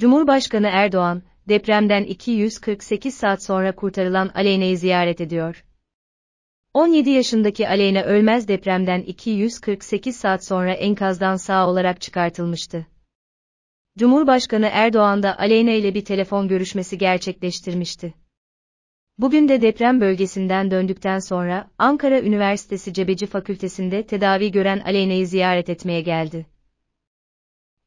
Cumhurbaşkanı Erdoğan, depremden 248 saat sonra kurtarılan Aleyna'yı ziyaret ediyor. 17 yaşındaki Aleyna Ölmez depremden 248 saat sonra enkazdan sağ olarak çıkartılmıştı. Cumhurbaşkanı Erdoğan da Aleyna ile bir telefon görüşmesi gerçekleştirmişti. Bugün de deprem bölgesinden döndükten sonra Ankara Üniversitesi Cebeci Fakültesi'nde tedavi gören Aleyna'yı ziyaret etmeye geldi.